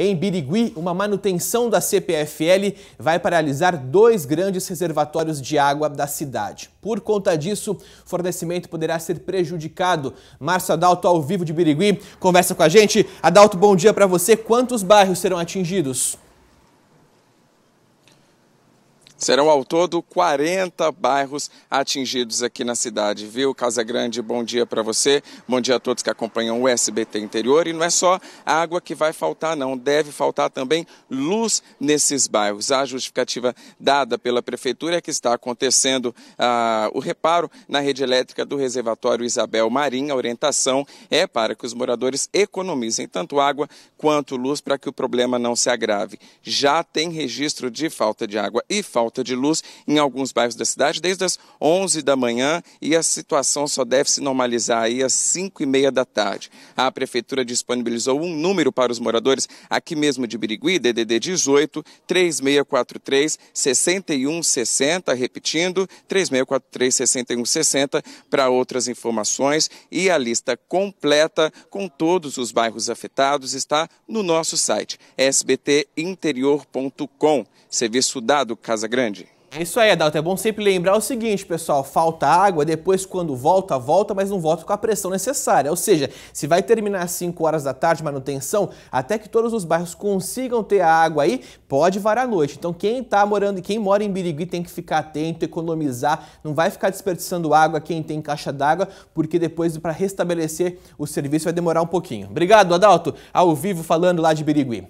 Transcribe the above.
Em Birigui, uma manutenção da CPFL vai paralisar dois grandes reservatórios de água da cidade. Por conta disso, o fornecimento poderá ser prejudicado. Márcio Adalto, ao vivo de Birigui, conversa com a gente. Adalto, bom dia para você. Quantos bairros serão atingidos? Serão ao todo 40 bairros atingidos aqui na cidade, viu? Casa Grande, bom dia para você, bom dia a todos que acompanham o SBT Interior. E não é só água que vai faltar, não, deve faltar também luz nesses bairros. A justificativa dada pela Prefeitura é que está acontecendo ah, o reparo na rede elétrica do reservatório Isabel Marim. A orientação é para que os moradores economizem tanto água quanto luz para que o problema não se agrave. Já tem registro de falta de água e falta falta de luz em alguns bairros da cidade desde as 11 da manhã e a situação só deve se normalizar aí às 5 e meia da tarde. A prefeitura disponibilizou um número para os moradores aqui mesmo de Birigui, DDD 18 3643 6160, repetindo 3643 6160 para outras informações e a lista completa com todos os bairros afetados está no nosso site sbtinterior.com. Serviço dado Casa Grande grande. É isso aí, Adalto. É bom sempre lembrar o seguinte, pessoal: falta água, depois quando volta, volta, mas não volta com a pressão necessária. Ou seja, se vai terminar às 5 horas da tarde manutenção, até que todos os bairros consigam ter a água aí, pode varar a noite. Então, quem tá morando, quem mora em Birigui tem que ficar atento, economizar, não vai ficar desperdiçando água quem tem caixa d'água, porque depois para restabelecer o serviço vai demorar um pouquinho. Obrigado, Adalto, ao vivo falando lá de Birigui.